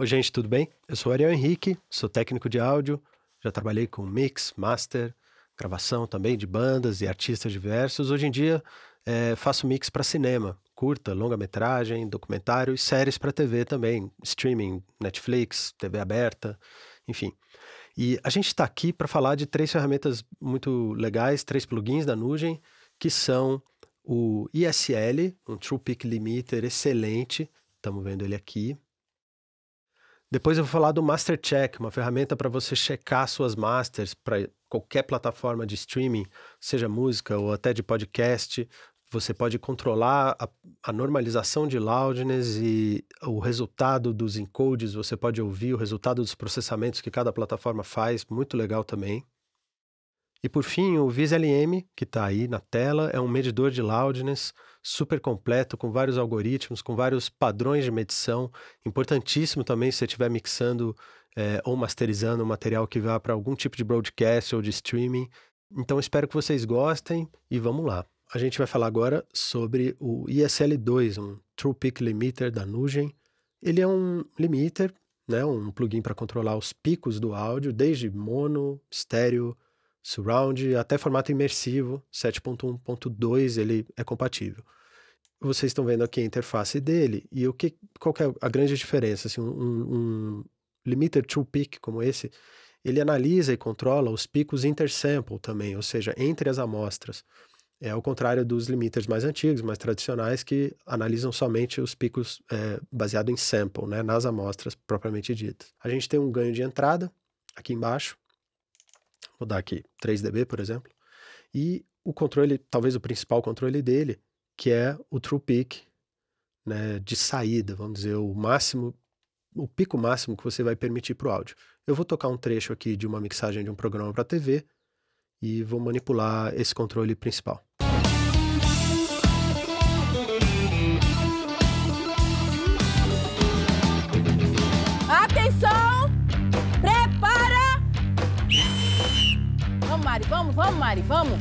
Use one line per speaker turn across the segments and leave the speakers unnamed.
Oi, gente, tudo bem? Eu sou Ariel Henrique, sou técnico de áudio, já trabalhei com mix, master, gravação também de bandas e artistas diversos. Hoje em dia é, faço mix para cinema, curta, longa-metragem, documentário e séries para TV também, streaming, Netflix, TV aberta, enfim. E a gente está aqui para falar de três ferramentas muito legais, três plugins da Nugem, que são o ISL, um True Peak Limiter excelente, estamos vendo ele aqui, depois eu vou falar do Master Check, uma ferramenta para você checar suas masters para qualquer plataforma de streaming, seja música ou até de podcast. Você pode controlar a, a normalização de loudness e o resultado dos encodes. Você pode ouvir o resultado dos processamentos que cada plataforma faz. Muito legal também. E por fim, o VisLM, que está aí na tela, é um medidor de loudness super completo, com vários algoritmos, com vários padrões de medição. Importantíssimo também se você estiver mixando é, ou masterizando um material que vá para algum tipo de broadcast ou de streaming. Então espero que vocês gostem e vamos lá. A gente vai falar agora sobre o ISL2, um True Peak Limiter da Nugen. Ele é um limiter, né, um plugin para controlar os picos do áudio, desde mono, estéreo, surround, até formato imersivo, 7.1.2 ele é compatível. Vocês estão vendo aqui a interface dele e o que, qual que é a grande diferença? Assim, um, um limiter to peak como esse, ele analisa e controla os picos intersample também, ou seja, entre as amostras. É ao contrário dos limiters mais antigos, mais tradicionais, que analisam somente os picos é, baseado em sample, né, nas amostras propriamente ditas. A gente tem um ganho de entrada aqui embaixo, vou dar aqui 3DB, por exemplo, e o controle, talvez o principal controle dele, que é o True Peak né, de saída, vamos dizer, o máximo, o pico máximo que você vai permitir para o áudio. Eu vou tocar um trecho aqui de uma mixagem de um programa para TV e vou manipular esse controle principal. Mari, vamos, vamos, Mari, vamos.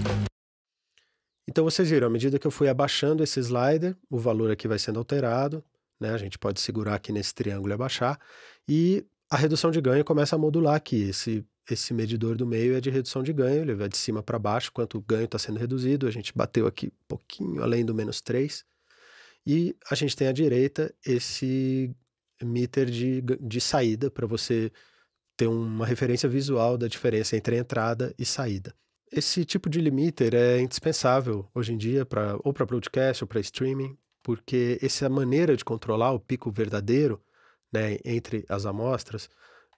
Então vocês viram, à medida que eu fui abaixando esse slider, o valor aqui vai sendo alterado, né? A gente pode segurar aqui nesse triângulo e abaixar, e a redução de ganho começa a modular aqui. Esse, esse medidor do meio é de redução de ganho, ele vai de cima para baixo, quanto o ganho está sendo reduzido. A gente bateu aqui um pouquinho além do menos 3. E a gente tem à direita esse meter de, de saída para você ter uma referência visual da diferença entre entrada e saída. Esse tipo de limiter é indispensável hoje em dia para ou para broadcast ou para streaming, porque essa maneira de controlar o pico verdadeiro, né, entre as amostras,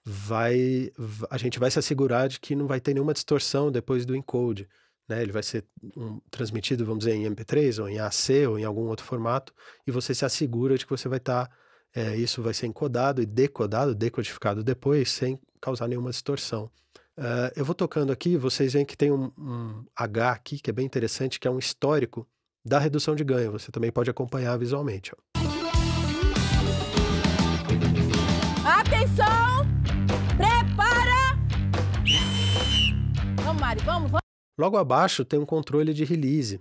vai a gente vai se assegurar de que não vai ter nenhuma distorção depois do encode, né? Ele vai ser um, transmitido, vamos dizer, em MP3 ou em AC ou em algum outro formato, e você se assegura de que você vai estar tá é, isso vai ser encodado e decodado, decodificado depois, sem causar nenhuma distorção. É, eu vou tocando aqui, vocês veem que tem um, um, H aqui que é bem interessante, que é um histórico da redução de ganho. Você também pode acompanhar visualmente. Ó. Atenção! Prepara! Vamos, Mari, vamos, vamos! Logo abaixo tem um controle de release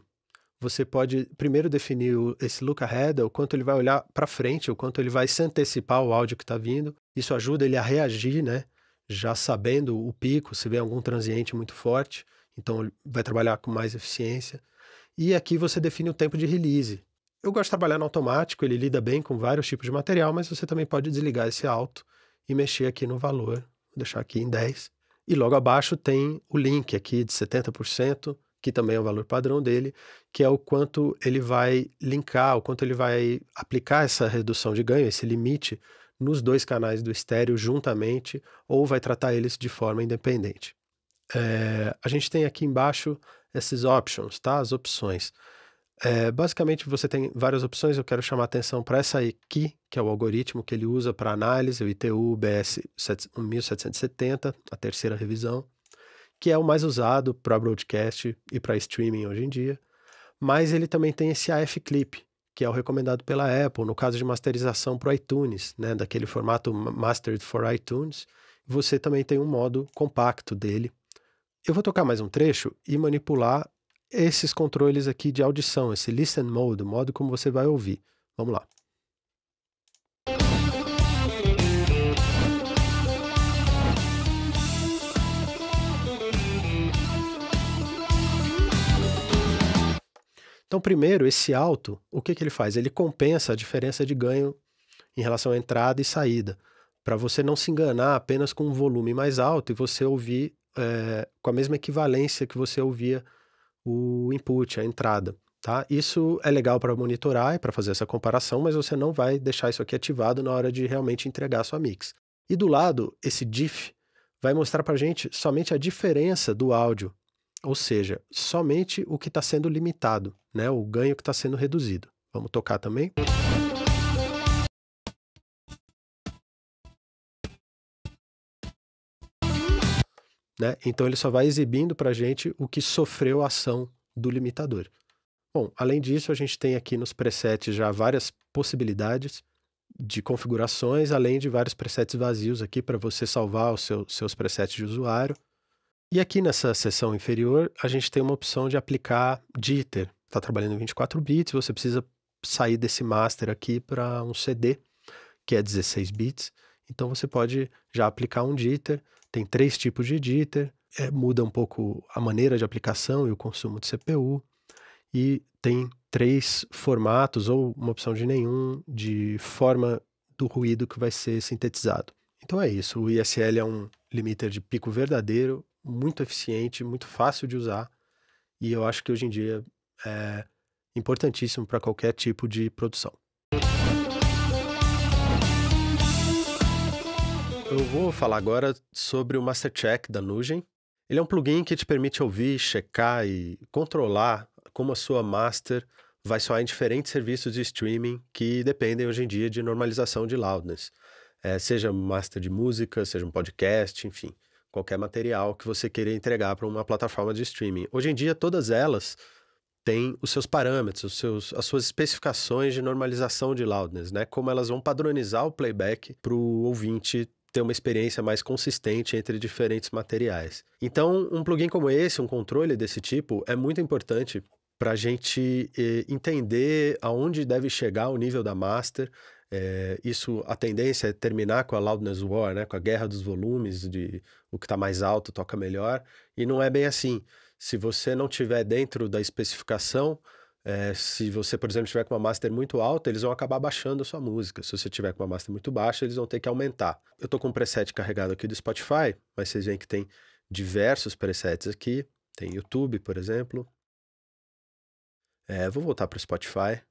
você pode primeiro definir o, esse look ahead, o quanto ele vai olhar para frente, o quanto ele vai se antecipar ao áudio que está vindo. Isso ajuda ele a reagir, né? Já sabendo o pico, se vê algum transiente muito forte, então ele vai trabalhar com mais eficiência. E aqui você define o tempo de release. Eu gosto de trabalhar no automático, ele lida bem com vários tipos de material, mas você também pode desligar esse alto e mexer aqui no valor, Vou deixar aqui em 10. E logo abaixo tem o link aqui de 70% que também é o valor padrão dele, que é o quanto ele vai linkar, o quanto ele vai aplicar essa redução de ganho, esse limite, nos dois canais do estéreo juntamente, ou vai tratar eles de forma independente. É, a gente tem aqui embaixo esses options, tá? As opções. É, basicamente, você tem várias opções. Eu quero chamar atenção para essa aqui, que é o algoritmo que ele usa para análise, o ITU BS 1770, a terceira revisão que é o mais usado para broadcast e para streaming hoje em dia. Mas ele também tem esse AF Clip, que é o recomendado pela Apple, no caso de masterização para iTunes, né, daquele formato Mastered for iTunes. Você também tem um modo compacto dele. Eu vou tocar mais um trecho e manipular esses controles aqui de audição, esse listen mode, o modo como você vai ouvir. Vamos lá. Então, primeiro, esse alto, o que, que ele faz? Ele compensa a diferença de ganho em relação à entrada e saída, para você não se enganar apenas com um volume mais alto e você ouvir é, com a mesma equivalência que você ouvia o input, a entrada. Tá? Isso é legal para monitorar e para fazer essa comparação, mas você não vai deixar isso aqui ativado na hora de realmente entregar a sua mix. E do lado, esse diff vai mostrar para gente somente a diferença do áudio ou seja, somente o que está sendo limitado, né? o ganho que está sendo reduzido. Vamos tocar também? Né? Então ele só vai exibindo para a gente o que sofreu a ação do limitador. Bom, além disso, a gente tem aqui nos presets já várias possibilidades de configurações, além de vários presets vazios aqui para você salvar os seu, seus presets de usuário. E aqui nessa seção inferior, a gente tem uma opção de aplicar jitter. Está trabalhando em 24 bits, você precisa sair desse master aqui para um CD, que é 16 bits. Então você pode já aplicar um jitter. Tem três tipos de jitter, é, muda um pouco a maneira de aplicação e o consumo de CPU. E tem três formatos, ou uma opção de nenhum, de forma do ruído que vai ser sintetizado. Então é isso. O ISL é um limiter de pico verdadeiro, muito eficiente, muito fácil de usar. E eu acho que hoje em dia é importantíssimo para qualquer tipo de produção. Eu vou falar agora sobre o MasterCheck da Nugem. Ele é um plugin que te permite ouvir, checar e controlar como a sua master vai soar em diferentes serviços de streaming que dependem hoje em dia de normalização de loudness é, seja master de música, seja um podcast, enfim, qualquer material que você queira entregar para uma plataforma de streaming. Hoje em dia, todas elas têm os seus parâmetros, os seus, as suas especificações de normalização de loudness, né? Como elas vão padronizar o playback para o ouvinte ter uma experiência mais consistente entre diferentes materiais. Então, um plugin como esse, um controle desse tipo, é muito importante para a gente eh, entender aonde deve chegar o nível da master, é, isso, a tendência é terminar com a loudness war, né? Com a guerra dos volumes, de o que está mais alto toca melhor. E não é bem assim. Se você não tiver dentro da especificação, é, se você, por exemplo, tiver com uma master muito alta, eles vão acabar baixando a sua música. Se você tiver com uma master muito baixa, eles vão ter que aumentar. Eu estou com um preset carregado aqui do Spotify, mas vocês veem que tem diversos presets aqui. Tem YouTube, por exemplo. É, vou voltar para o Spotify.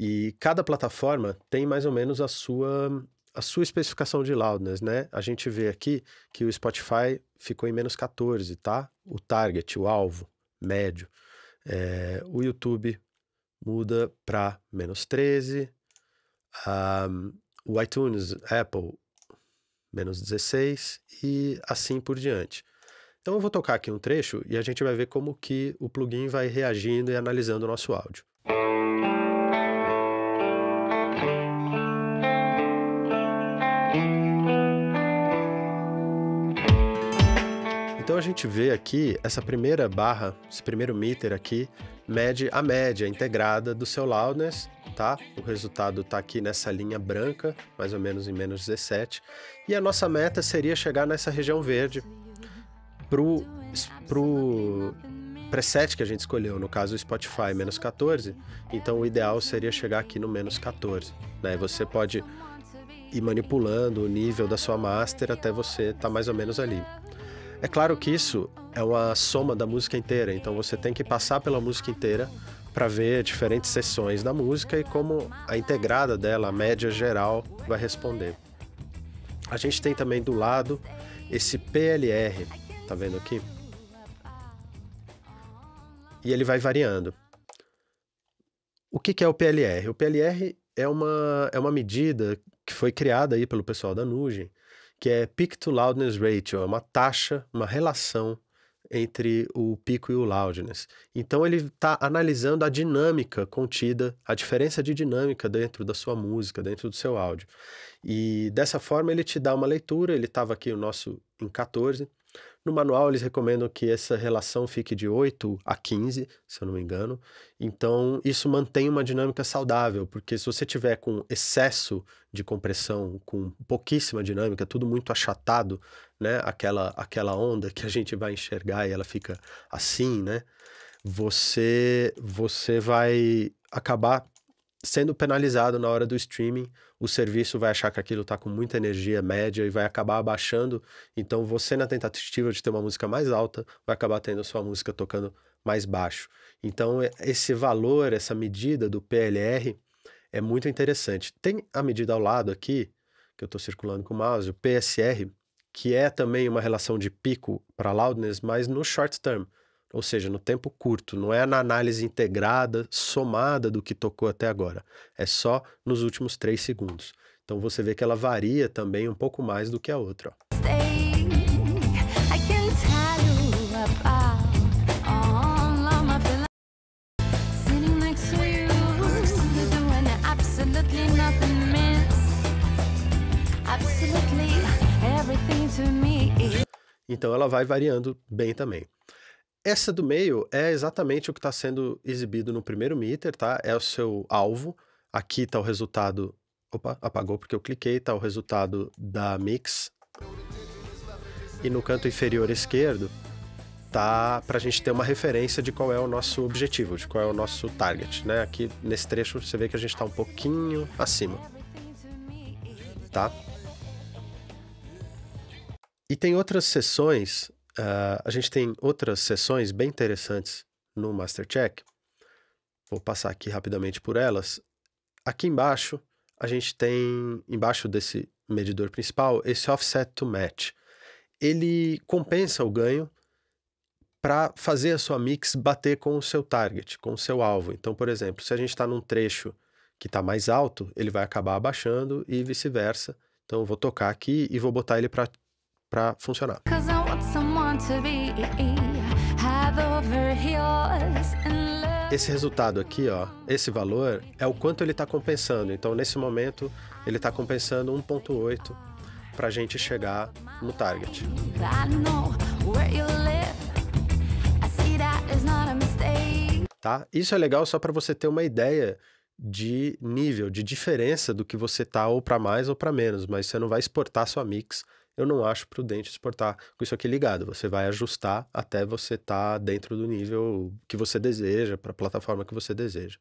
E cada plataforma tem mais ou menos a sua a sua especificação de loudness, né? A gente vê aqui que o Spotify ficou em menos 14, tá? O target, o alvo médio. É, o YouTube muda para menos 13. Um, o iTunes, Apple, menos 16 e assim por diante. Então eu vou tocar aqui um trecho e a gente vai ver como que o plugin vai reagindo e analisando o nosso áudio. a gente vê aqui, essa primeira barra, esse primeiro meter aqui, mede a média integrada do seu loudness, tá? O resultado tá aqui nessa linha branca, mais ou menos em menos 17. E a nossa meta seria chegar nessa região verde pro, pro preset que a gente escolheu, no caso o Spotify, menos 14. Então o ideal seria chegar aqui no menos 14, né? você pode ir manipulando o nível da sua master até você tá mais ou menos ali. É claro que isso é uma soma da música inteira, então você tem que passar pela música inteira para ver diferentes sessões da música e como a integrada dela, a média geral, vai responder. A gente tem também do lado esse PLR, tá vendo aqui? E ele vai variando. O que, que é o PLR? O PLR é uma, é uma medida que foi criada aí pelo pessoal da Nugem, que é peak to loudness ratio, é uma taxa, uma relação entre o pico e o loudness. Então ele está analisando a dinâmica contida, a diferença de dinâmica dentro da sua música, dentro do seu áudio. E dessa forma ele te dá uma leitura, ele estava aqui o nosso em 14, no manual, eles recomendam que essa relação fique de 8 a 15, se eu não me engano. Então, isso mantém uma dinâmica saudável, porque se você tiver com excesso de compressão, com pouquíssima dinâmica, tudo muito achatado, né? Aquela, aquela onda que a gente vai enxergar e ela fica assim, né? Você, você vai acabar sendo penalizado na hora do streaming o serviço vai achar que aquilo está com muita energia média e vai acabar abaixando. Então, você, na tentativa de ter uma música mais alta, vai acabar tendo a sua música tocando mais baixo. Então, é, esse valor, essa medida do PLR é muito interessante. Tem a medida ao lado aqui, que eu estou circulando com o mouse, o PSR, que é também uma relação de pico para loudness, mas no short term ou seja, no tempo curto, não é na análise integrada, somada do que tocou até agora, é só nos últimos três segundos. Então você vê que ela varia também um pouco mais do que a outra. Então ela vai variando bem também. Essa do meio é exatamente o que está sendo exibido no primeiro meter, tá? É o seu alvo. Aqui está o resultado. Opa, apagou porque eu cliquei, está o resultado da mix. E no canto inferior esquerdo tá para a gente ter uma referência de qual é o nosso objetivo, de qual é o nosso target, né? Aqui nesse trecho você vê que a gente está um pouquinho acima, tá? E tem outras sessões Uh, a gente tem outras sessões bem interessantes no Mastercheck. Vou passar aqui rapidamente por elas. Aqui embaixo, a gente tem, embaixo desse medidor principal, esse offset to match. Ele compensa o ganho para fazer a sua mix bater com o seu target, com o seu alvo. Então, por exemplo, se a gente está num trecho que está mais alto, ele vai acabar abaixando e vice-versa. Então, eu vou tocar aqui e vou botar ele para funcionar. Cause esse resultado aqui, ó, esse valor é o quanto ele está compensando. Então, nesse momento, ele está compensando 1.8 para a gente chegar no target. Tá? Isso é legal só para você ter uma ideia de nível, de diferença do que você tá ou para mais ou para menos, mas você não vai exportar sua mix eu não acho prudente exportar com isso aqui ligado. Você vai ajustar até você estar tá dentro do nível que você deseja, para a plataforma que você deseja.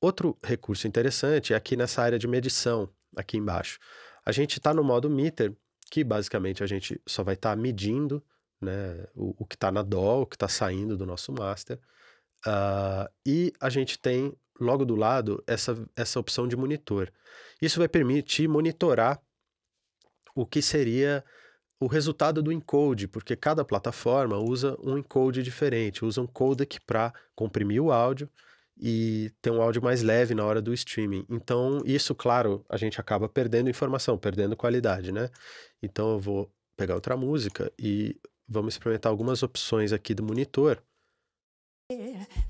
Outro recurso interessante é aqui nessa área de medição, aqui embaixo. A gente está no modo meter, que basicamente a gente só vai estar tá medindo né, o, o que está na DOL, o que está saindo do nosso master. Uh, e a gente tem logo do lado essa, essa opção de monitor. Isso vai permitir monitorar o que seria o resultado do encode, porque cada plataforma usa um encode diferente, usa um codec para comprimir o áudio e ter um áudio mais leve na hora do streaming. Então, isso, claro, a gente acaba perdendo informação, perdendo qualidade, né? Então, eu vou pegar outra música e vamos experimentar algumas opções aqui do monitor.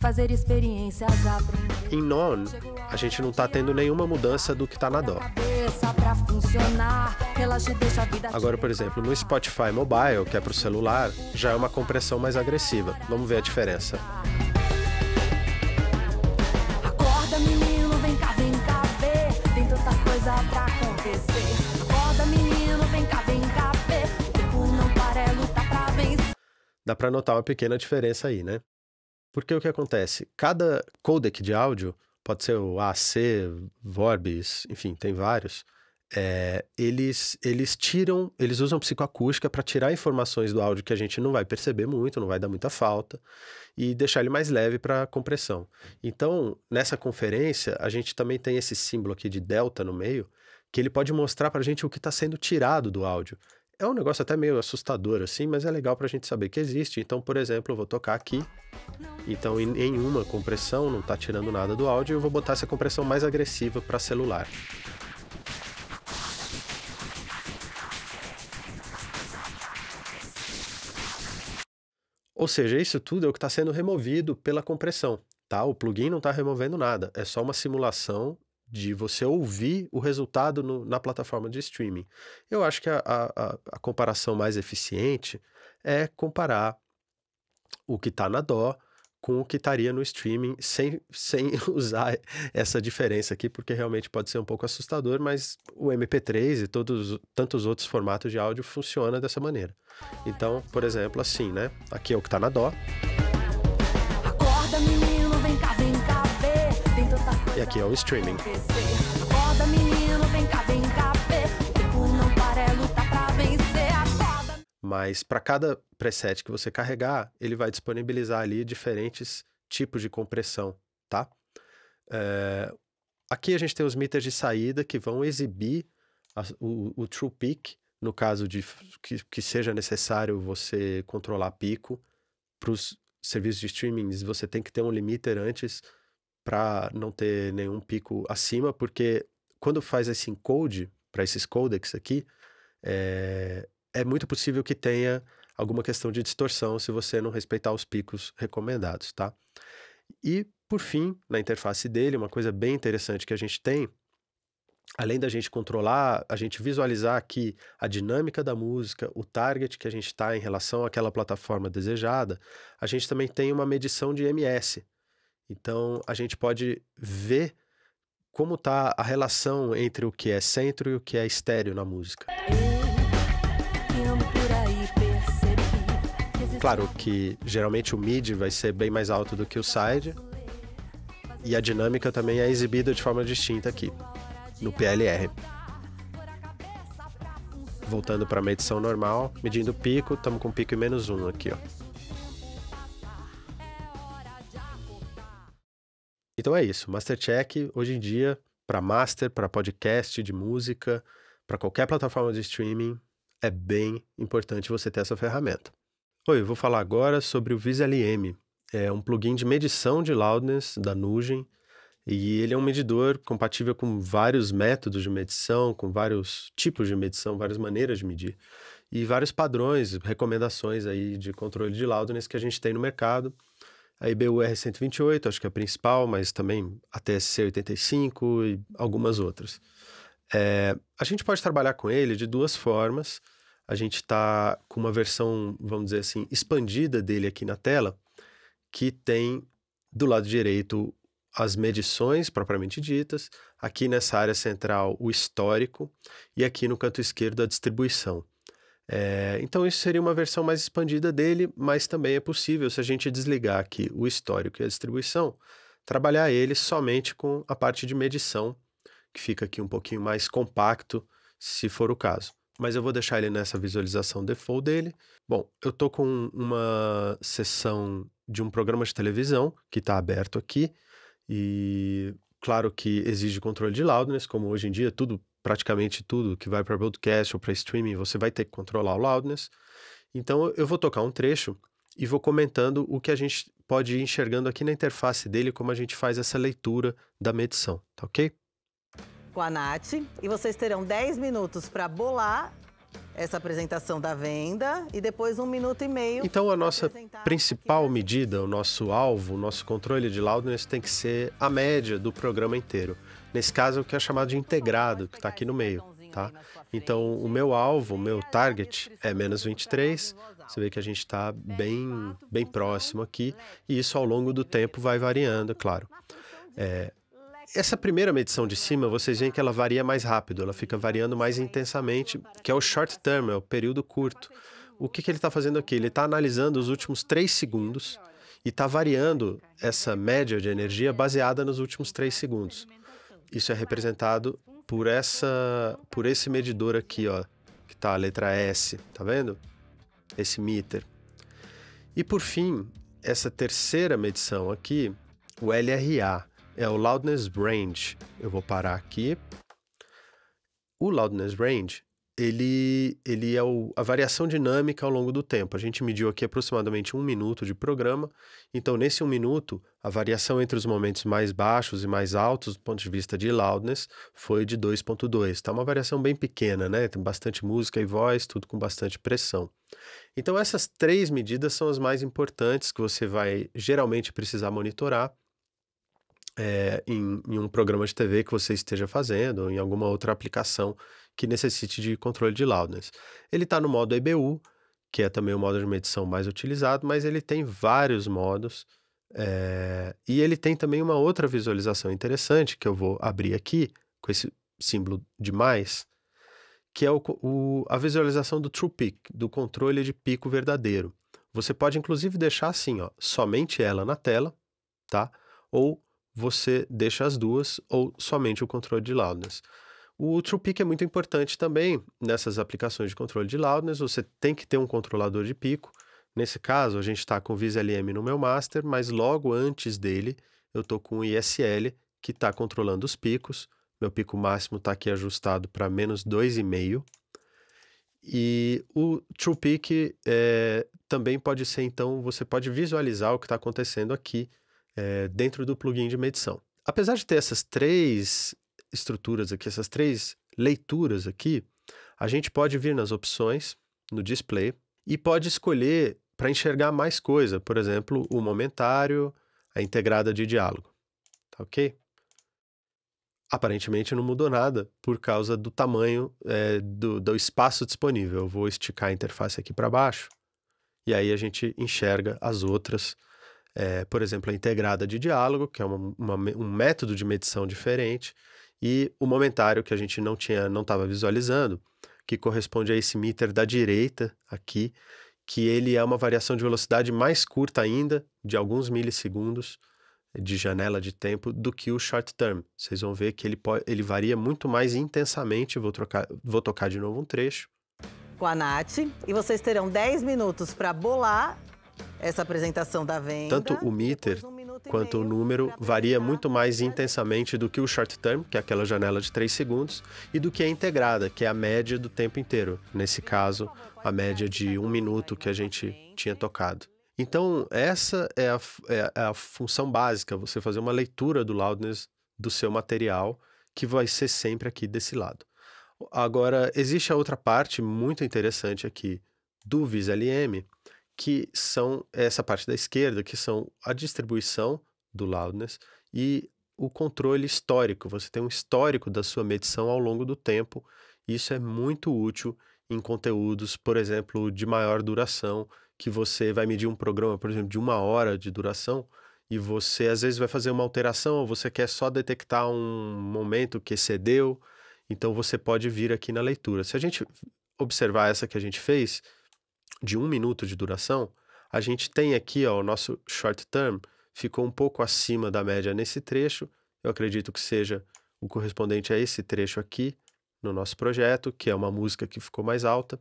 Fazer experiências Em non, a gente não está tendo nenhuma mudança do que está na dó. Cabeça pra funcionar Agora, por exemplo, no Spotify Mobile, que é para o celular, já é uma compressão mais agressiva. Vamos ver a diferença. Dá para notar uma pequena diferença aí, né? Porque o que acontece? Cada codec de áudio, pode ser o AC, Vorbis, enfim, tem vários é, eles, eles tiram, eles usam psicoacústica para tirar informações do áudio que a gente não vai perceber muito, não vai dar muita falta, e deixar ele mais leve para compressão. Então, nessa conferência, a gente também tem esse símbolo aqui de delta no meio, que ele pode mostrar para a gente o que está sendo tirado do áudio. É um negócio até meio assustador, assim, mas é legal para a gente saber que existe. Então, por exemplo, eu vou tocar aqui. Então, em, em uma compressão, não está tirando nada do áudio, eu vou botar essa compressão mais agressiva para celular. Ou seja, isso tudo é o que está sendo removido pela compressão, tá? O plugin não está removendo nada, é só uma simulação de você ouvir o resultado no, na plataforma de streaming. Eu acho que a, a, a comparação mais eficiente é comparar o que está na DO com o que estaria no streaming, sem, sem usar essa diferença aqui, porque realmente pode ser um pouco assustador, mas o MP3 e todos tantos outros formatos de áudio funciona dessa maneira. Então, por exemplo, assim, né? Aqui é o que está na dó. Acorda, menino, vem cá, vem cá, e aqui é o streaming. Mas para cada preset que você carregar, ele vai disponibilizar ali diferentes tipos de compressão, tá? É... Aqui a gente tem os meters de saída que vão exibir a, o, o, true peak, no caso de que, que seja necessário você controlar pico. Para os serviços de streaming, você tem que ter um limiter antes para não ter nenhum pico acima, porque quando faz esse encode para esses codecs aqui, é, é muito possível que tenha alguma questão de distorção se você não respeitar os picos recomendados, tá? E, por fim, na interface dele, uma coisa bem interessante que a gente tem, além da gente controlar, a gente visualizar aqui a dinâmica da música, o target que a gente está em relação àquela plataforma desejada, a gente também tem uma medição de MS. Então, a gente pode ver como está a relação entre o que é centro e o que é estéreo na música. Música Claro que geralmente o mid vai ser bem mais alto do que o side. E a dinâmica também é exibida de forma distinta aqui, no PLR. Voltando para a medição normal, medindo o pico, estamos com pico em menos um aqui, ó. Então é isso, Mastercheck hoje em dia para master, para podcast de música, para qualquer plataforma de streaming, é bem importante você ter essa ferramenta. Oi, eu vou falar agora sobre o VisLM. É um plugin de medição de loudness da Nugem e ele é um medidor compatível com vários métodos de medição, com vários tipos de medição, várias maneiras de medir e vários padrões, recomendações aí de controle de loudness que a gente tem no mercado. A IBUR 128, acho que é a principal, mas também a TSC 85 e algumas outras. É, a gente pode trabalhar com ele de duas formas a gente está com uma versão, vamos dizer assim, expandida dele aqui na tela, que tem do lado direito as medições propriamente ditas, aqui nessa área central o histórico e aqui no canto esquerdo a distribuição. É, então, isso seria uma versão mais expandida dele, mas também é possível, se a gente desligar aqui o histórico e a distribuição, trabalhar ele somente com a parte de medição, que fica aqui um pouquinho mais compacto, se for o caso mas eu vou deixar ele nessa visualização default dele. Bom, eu tô com uma sessão de um programa de televisão que está aberto aqui e claro que exige controle de loudness, como hoje em dia tudo, praticamente tudo que vai para broadcast ou para streaming, você vai ter que controlar o loudness. Então eu vou tocar um trecho e vou comentando o que a gente pode ir enxergando aqui na interface dele, como a gente faz essa leitura da medição, tá OK? com a Nath. E vocês terão 10 minutos para bolar essa apresentação da venda e depois um minuto e meio. Então, a nossa principal medida, o nosso alvo, o nosso controle de loudness tem que ser a média do programa inteiro. Nesse caso, o que é chamado de integrado, que está aqui no meio. Tá? Então, o meu alvo, o meu target é menos 23. Você vê que a gente está bem, bem próximo aqui, e isso ao longo do tempo vai variando, claro. É, essa primeira medição de cima, vocês veem que ela varia mais rápido, ela fica variando mais intensamente, que é o short term, é o período curto. O que, que ele está fazendo aqui? Ele está analisando os últimos três segundos e está variando essa média de energia baseada nos últimos três segundos. Isso é representado por essa, por esse medidor aqui, ó, que está a letra S, tá vendo? Esse meter. E por fim, essa terceira medição aqui, o LRA, é o Loudness Range. Eu vou parar aqui. O Loudness Range, ele, ele é o, a variação dinâmica ao longo do tempo. A gente mediu aqui aproximadamente um minuto de programa. Então, nesse um minuto, a variação entre os momentos mais baixos e mais altos, do ponto de vista de loudness, foi de 2.2. Está uma variação bem pequena, né? Tem bastante música e voz, tudo com bastante pressão. Então, essas três medidas são as mais importantes que você vai geralmente precisar monitorar é, em, em, um programa de TV que você esteja fazendo, ou em alguma outra aplicação que necessite de controle de loudness. Ele está no modo EBU, que é também o modo de medição mais utilizado, mas ele tem vários modos. É, e ele tem também uma outra visualização interessante que eu vou abrir aqui com esse símbolo de mais, que é o, o, a visualização do True Peak, do controle de pico verdadeiro. Você pode inclusive deixar assim, ó, somente ela na tela, tá? Ou você deixa as duas ou somente o controle de loudness. O True Peak é muito importante também nessas aplicações de controle de loudness. Você tem que ter um controlador de pico. Nesse caso, a gente está com o VisLM no meu master, mas logo antes dele eu estou com o ISL que está controlando os picos. Meu pico máximo está aqui ajustado para menos 2,5. E o True Peak eh, é, também pode ser, então, você pode visualizar o que está acontecendo aqui é, dentro do plugin de medição. Apesar de ter essas três estruturas aqui, essas três leituras aqui, a gente pode vir nas opções, no display, e pode escolher para enxergar mais coisa, por exemplo, o momentário, a integrada de diálogo. Tá ok? Aparentemente não mudou nada por causa do tamanho é, do, do espaço disponível. Eu vou esticar a interface aqui para baixo e aí a gente enxerga as outras é, por exemplo, a integrada de diálogo, que é uma, uma, um método de medição diferente, e o momentário que a gente não tinha, não estava visualizando, que corresponde a esse meter da direita aqui, que ele é uma variação de velocidade mais curta ainda, de alguns milissegundos de janela de tempo, do que o short term. Vocês vão ver que ele, pode, ele varia muito mais intensamente. Vou, trocar, vou tocar de novo um trecho. Com a Nath, e vocês terão 10 minutos para bolar essa apresentação da venda. Tanto o meter um quanto o número varia muito mais intensamente do que o short term, que é aquela janela de 3 segundos, e do que a integrada, que é a média do tempo inteiro. Nesse caso, a média de um minuto que a gente tinha tocado. Então, essa é a, é, é a função básica, você fazer uma leitura do loudness do seu material, que vai ser sempre aqui desse lado. Agora, existe a outra parte muito interessante aqui do VisLM, que são essa parte da esquerda, que são a distribuição do loudness e o controle histórico. Você tem um histórico da sua medição ao longo do tempo. Isso é muito útil em conteúdos, por exemplo, de maior duração, que você vai medir um programa, por exemplo, de uma hora de duração, e você às vezes vai fazer uma alteração, ou você quer só detectar um momento que excedeu, então você pode vir aqui na leitura. Se a gente observar essa que a gente fez, de um minuto de duração, a gente tem aqui ó, o nosso short term ficou um pouco acima da média nesse trecho. Eu acredito que seja o correspondente a esse trecho aqui no nosso projeto, que é uma música que ficou mais alta.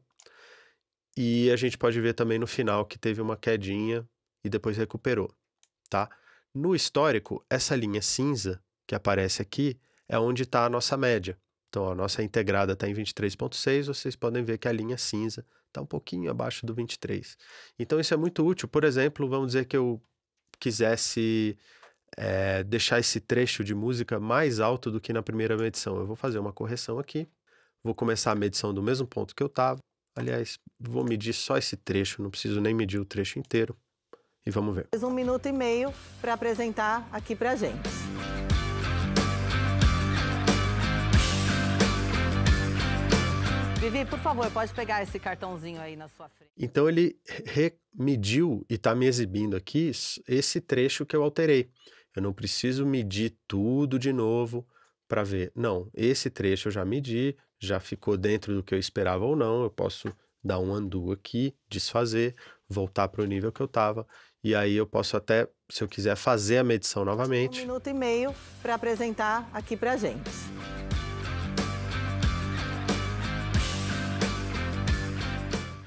E a gente pode ver também no final que teve uma quedinha e depois recuperou, tá? No histórico, essa linha cinza que aparece aqui é onde está a nossa média. Então, a nossa integrada está em 23,6, vocês podem ver que a linha cinza está um pouquinho abaixo do 23. Então isso é muito útil. Por exemplo, vamos dizer que eu quisesse é, deixar esse trecho de música mais alto do que na primeira medição. Eu vou fazer uma correção aqui, vou começar a medição do mesmo ponto que eu estava. Aliás, vou medir só esse trecho, não preciso nem medir o trecho inteiro. E vamos ver. Um minuto e meio para apresentar aqui para a gente. Vivi, por favor, pode pegar esse cartãozinho aí na sua frente. Então ele remediu e está me exibindo aqui esse trecho que eu alterei. Eu não preciso medir tudo de novo para ver. Não, esse trecho eu já medi, já ficou dentro do que eu esperava ou não. Eu posso dar um undo aqui, desfazer, voltar para o nível que eu estava. E aí eu posso até, se eu quiser, fazer a medição novamente. Um minuto e meio para apresentar aqui para gente.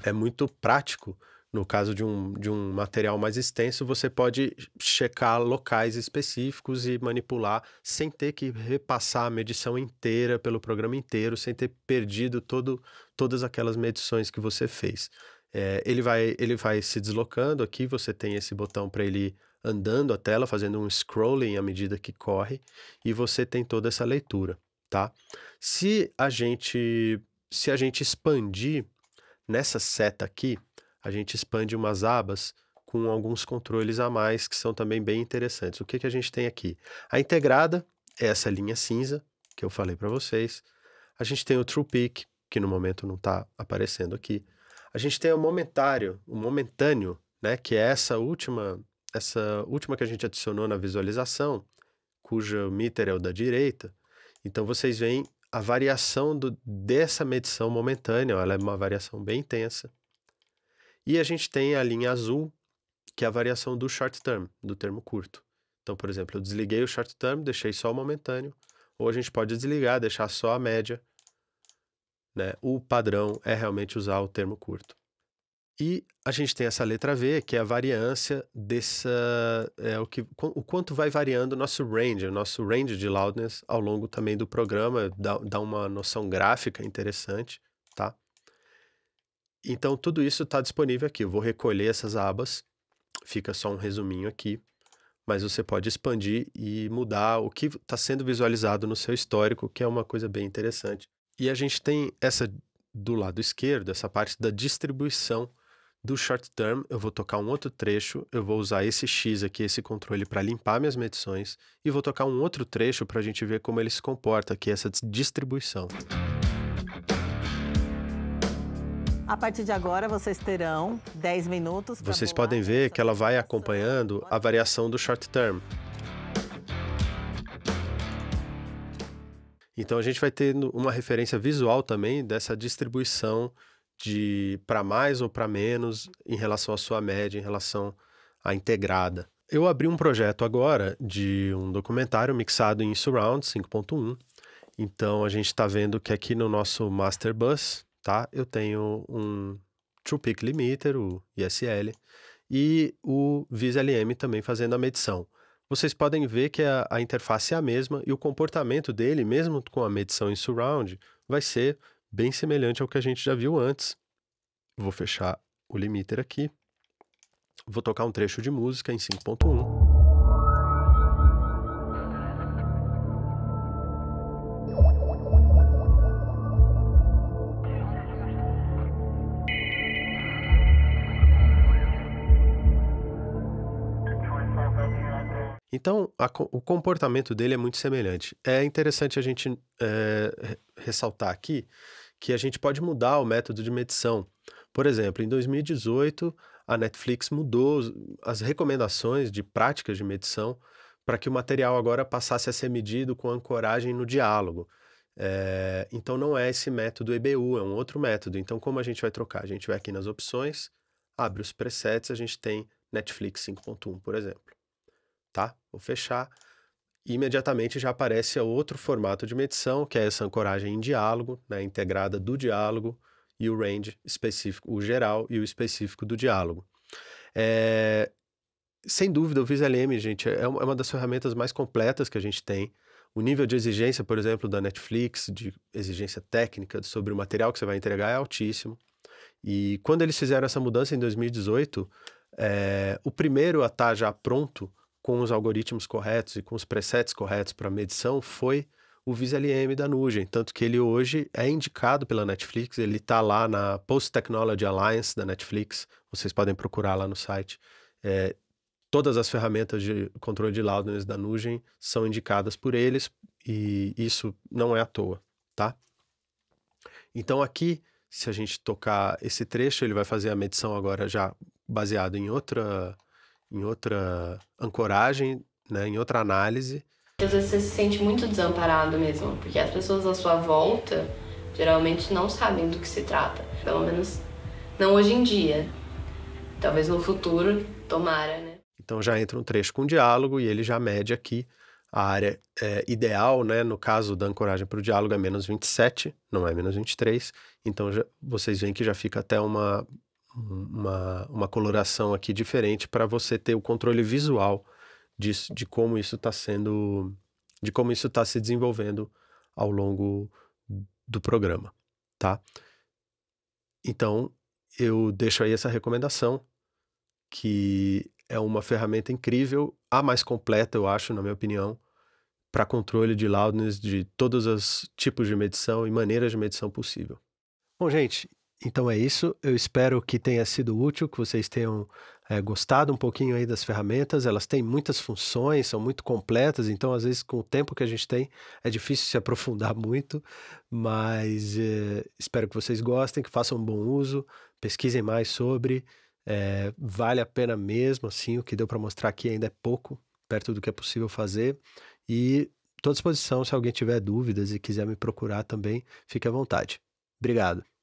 é muito prático. No caso de um, de um material mais extenso, você pode checar locais específicos e manipular sem ter que repassar a medição inteira pelo programa inteiro, sem ter perdido todo, todas aquelas medições que você fez. É, ele, vai, ele vai se deslocando aqui, você tem esse botão para ele ir andando a tela, fazendo um scrolling à medida que corre, e você tem toda essa leitura, tá? Se a gente, se a gente expandir Nessa seta aqui, a gente expande umas abas com alguns controles a mais que são também bem interessantes. O que, que a gente tem aqui? A integrada é essa linha cinza que eu falei para vocês. A gente tem o True Peak, que no momento não está aparecendo aqui. A gente tem o momentário, o momentâneo, né, que é essa última, essa última que a gente adicionou na visualização, cujo meter é o da direita. Então vocês veem a variação do, dessa medição momentânea, ela é uma variação bem intensa. E a gente tem a linha azul, que é a variação do short term, do termo curto. Então, por exemplo, eu desliguei o short term, deixei só o momentâneo, ou a gente pode desligar, deixar só a média. Né? O padrão é realmente usar o termo curto. E a gente tem essa letra V, que é a variância dessa. É, o, que, o quanto vai variando o nosso range, o nosso range de loudness ao longo também do programa, dá, dá uma noção gráfica interessante, tá? Então, tudo isso está disponível aqui. Eu vou recolher essas abas, fica só um resuminho aqui, mas você pode expandir e mudar o que está sendo visualizado no seu histórico, que é uma coisa bem interessante. E a gente tem essa do lado esquerdo, essa parte da distribuição do short term, eu vou tocar um outro trecho, eu vou usar esse X aqui, esse controle, para limpar minhas medições, e vou tocar um outro trecho para a gente ver como ele se comporta, aqui é essa distribuição. A partir de agora, vocês terão 10 minutos. Vocês podem ver que ela vai acompanhando a variação do short term. Então, a gente vai ter uma referência visual também dessa distribuição de para mais ou para menos em relação à sua média, em relação à integrada. Eu abri um projeto agora de um documentário mixado em Surround 5.1. Então a gente está vendo que aqui no nosso Master Bus, tá? Eu tenho um True Peak Limiter, o ISL, e o VisLM também fazendo a medição. Vocês podem ver que a, a interface é a mesma e o comportamento dele, mesmo com a medição em surround, vai ser bem semelhante ao que a gente já viu antes. Vou fechar o limiter aqui. Vou tocar um trecho de música em 5.1. Então, a, o comportamento dele é muito semelhante. É interessante a gente é, ressaltar aqui que a gente pode mudar o método de medição. Por exemplo, em 2018, a Netflix mudou as recomendações de práticas de medição para que o material agora passasse a ser medido com ancoragem no diálogo. É, então, não é esse método EBU, é um outro método. Então, como a gente vai trocar? A gente vai aqui nas opções, abre os presets, a gente tem Netflix 5.1, por exemplo tá? Vou fechar. imediatamente já aparece outro formato de medição, que é essa ancoragem em diálogo, né, integrada do diálogo e o range específico, o geral e o específico do diálogo. É... Sem dúvida, o VisLM, gente, é, é uma das ferramentas mais completas que a gente tem. O nível de exigência, por exemplo, da Netflix, de exigência técnica sobre o material que você vai entregar é altíssimo. E quando eles fizeram essa mudança em 2018, é... o primeiro a estar tá já pronto com os algoritmos corretos e com os presets corretos para medição foi o VisLM da Nugem, tanto que ele hoje é indicado pela Netflix, ele está lá na Post Technology Alliance da Netflix, vocês podem procurar lá no site. É, todas as ferramentas de controle de loudness da Nugem são indicadas por eles e isso não é à toa, tá? Então aqui, se a gente tocar esse trecho, ele vai fazer a medição agora já baseado em outra em outra ancoragem, né, em outra análise. Às vezes você se sente muito desamparado mesmo, porque as pessoas à sua volta geralmente não sabem do que se trata. Pelo menos não hoje em dia. Talvez no futuro, tomara, né? Então já entra um trecho com diálogo e ele já mede aqui a área é, ideal, né? No caso da ancoragem para o diálogo é menos 27, não é menos 23. Então já, vocês veem que já fica até uma uma, uma coloração aqui diferente para você ter o controle visual de de como isso está sendo, de como isso está se desenvolvendo ao longo do programa, tá? Então eu deixo aí essa recomendação que é uma ferramenta incrível, a mais completa eu acho, na minha opinião, para controle de loudness de todos os tipos de medição e maneiras de medição possível. Bom, gente, então é isso. Eu espero que tenha sido útil, que vocês tenham é, gostado um pouquinho aí das ferramentas. Elas têm muitas funções, são muito completas, então às vezes com o tempo que a gente tem é difícil se aprofundar muito, mas é, espero que vocês gostem, que façam um bom uso, pesquisem mais sobre. É, vale a pena mesmo, assim, o que deu para mostrar aqui ainda é pouco, perto do que é possível fazer. E estou à disposição se alguém tiver dúvidas e quiser me procurar também, fique à vontade. Obrigado.